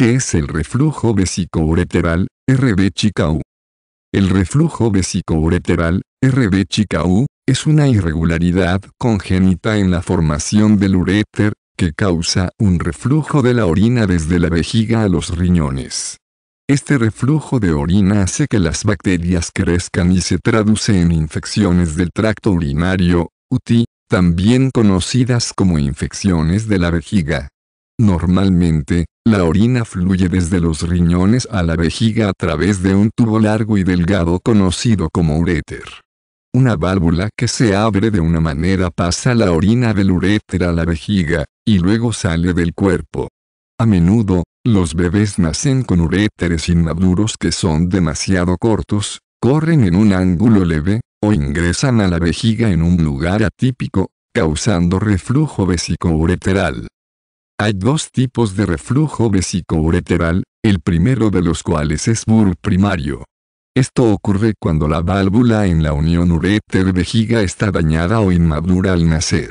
¿Qué es el reflujo vesicoureteral, RB El reflujo vesicoureteral, RB es una irregularidad congénita en la formación del uréter, que causa un reflujo de la orina desde la vejiga a los riñones. Este reflujo de orina hace que las bacterias crezcan y se traduce en infecciones del tracto urinario, UTI, también conocidas como infecciones de la vejiga. Normalmente, la orina fluye desde los riñones a la vejiga a través de un tubo largo y delgado conocido como uréter. Una válvula que se abre de una manera pasa la orina del uréter a la vejiga, y luego sale del cuerpo. A menudo, los bebés nacen con uréteres inmaduros que son demasiado cortos, corren en un ángulo leve, o ingresan a la vejiga en un lugar atípico, causando reflujo vesicoureteral. Hay dos tipos de reflujo vesicoureteral, el primero de los cuales es bur primario. Esto ocurre cuando la válvula en la unión uréter-vejiga está dañada o inmadura al nacer.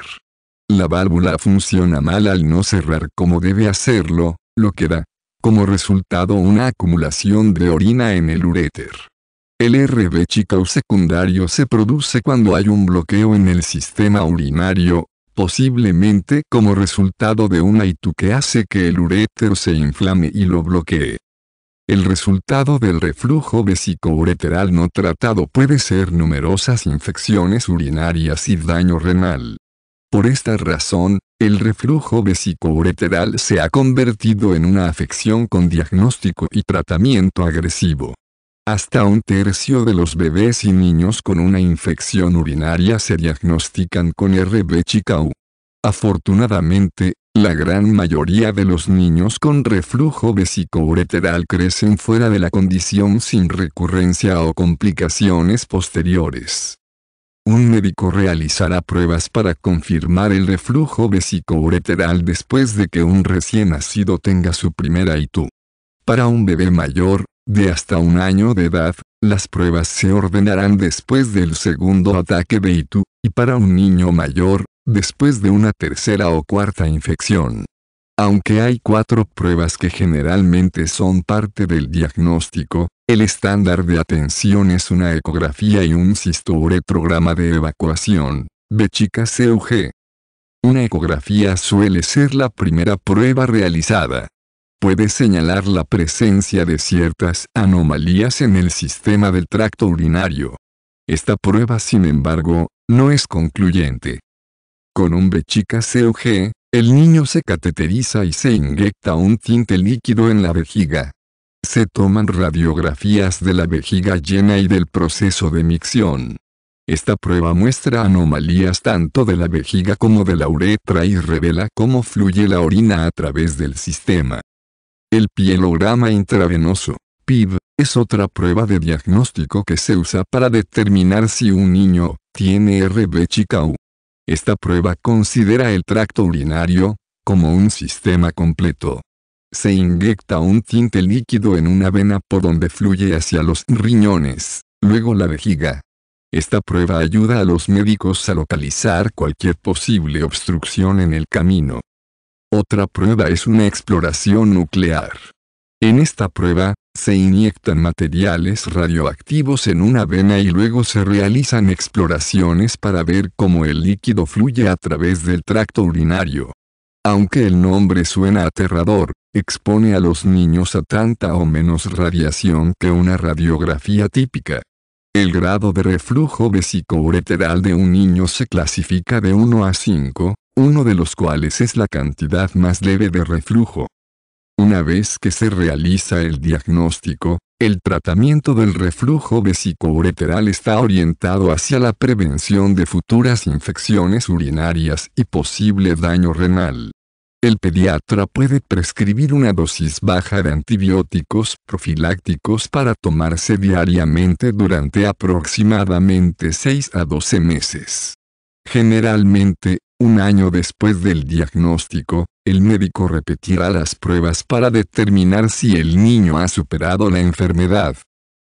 La válvula funciona mal al no cerrar como debe hacerlo, lo que da, como resultado una acumulación de orina en el uréter. El RB chica o secundario se produce cuando hay un bloqueo en el sistema urinario, posiblemente como resultado de un itu que hace que el uretero se inflame y lo bloquee. El resultado del reflujo vesicoureteral no tratado puede ser numerosas infecciones urinarias y daño renal. Por esta razón, el reflujo vesicoureteral se ha convertido en una afección con diagnóstico y tratamiento agresivo. Hasta un tercio de los bebés y niños con una infección urinaria se diagnostican con RB Chicau. Afortunadamente, la gran mayoría de los niños con reflujo vesicoureteral crecen fuera de la condición sin recurrencia o complicaciones posteriores. Un médico realizará pruebas para confirmar el reflujo vesicoureteral después de que un recién nacido tenga su primera ITU. Para un bebé mayor, de hasta un año de edad, las pruebas se ordenarán después del segundo ataque de ITU, y para un niño mayor, después de una tercera o cuarta infección. Aunque hay cuatro pruebas que generalmente son parte del diagnóstico, el estándar de atención es una ecografía y un cistouretrograma de evacuación, de chicas CUG. E una ecografía suele ser la primera prueba realizada puede señalar la presencia de ciertas anomalías en el sistema del tracto urinario. Esta prueba, sin embargo, no es concluyente. Con un bechica COG, el niño se cateteriza y se inyecta un tinte líquido en la vejiga. Se toman radiografías de la vejiga llena y del proceso de micción. Esta prueba muestra anomalías tanto de la vejiga como de la uretra y revela cómo fluye la orina a través del sistema. El pielograma intravenoso, PIB, es otra prueba de diagnóstico que se usa para determinar si un niño tiene RB Esta prueba considera el tracto urinario como un sistema completo. Se inyecta un tinte líquido en una vena por donde fluye hacia los riñones, luego la vejiga. Esta prueba ayuda a los médicos a localizar cualquier posible obstrucción en el camino. Otra prueba es una exploración nuclear. En esta prueba, se inyectan materiales radioactivos en una vena y luego se realizan exploraciones para ver cómo el líquido fluye a través del tracto urinario. Aunque el nombre suena aterrador, expone a los niños a tanta o menos radiación que una radiografía típica. El grado de reflujo vesicoureteral de un niño se clasifica de 1 a 5, uno de los cuales es la cantidad más leve de reflujo. Una vez que se realiza el diagnóstico, el tratamiento del reflujo vesicoureteral está orientado hacia la prevención de futuras infecciones urinarias y posible daño renal. El pediatra puede prescribir una dosis baja de antibióticos profilácticos para tomarse diariamente durante aproximadamente 6 a 12 meses. Generalmente, un año después del diagnóstico, el médico repetirá las pruebas para determinar si el niño ha superado la enfermedad.